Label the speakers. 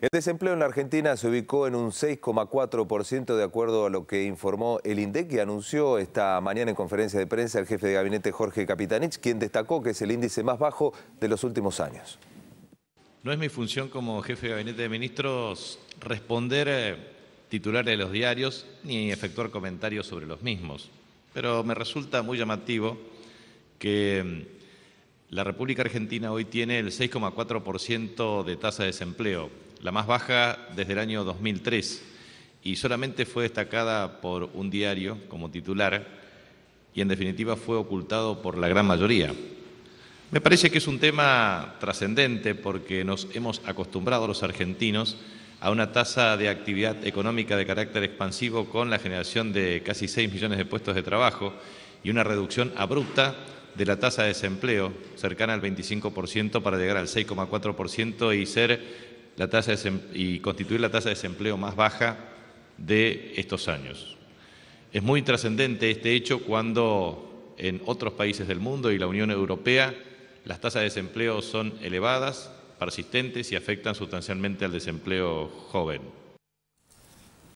Speaker 1: El desempleo en la Argentina se ubicó en un 6,4% de acuerdo a lo que informó el INDEC y anunció esta mañana en conferencia de prensa el jefe de gabinete Jorge Capitanich, quien destacó que es el índice más bajo de los últimos años.
Speaker 2: No es mi función como jefe de gabinete de ministros responder eh, titulares de los diarios ni efectuar comentarios sobre los mismos, pero me resulta muy llamativo que mm, la República Argentina hoy tiene el 6,4% de tasa de desempleo, la más baja desde el año 2003, y solamente fue destacada por un diario como titular y en definitiva fue ocultado por la gran mayoría. Me parece que es un tema trascendente porque nos hemos acostumbrado los argentinos a una tasa de actividad económica de carácter expansivo con la generación de casi 6 millones de puestos de trabajo y una reducción abrupta de la tasa de desempleo cercana al 25% para llegar al 6,4% y ser la tasa y constituir la tasa de desempleo más baja de estos años. Es muy trascendente este hecho cuando en otros países del mundo y la Unión Europea las tasas de desempleo son elevadas, persistentes y afectan sustancialmente al desempleo joven.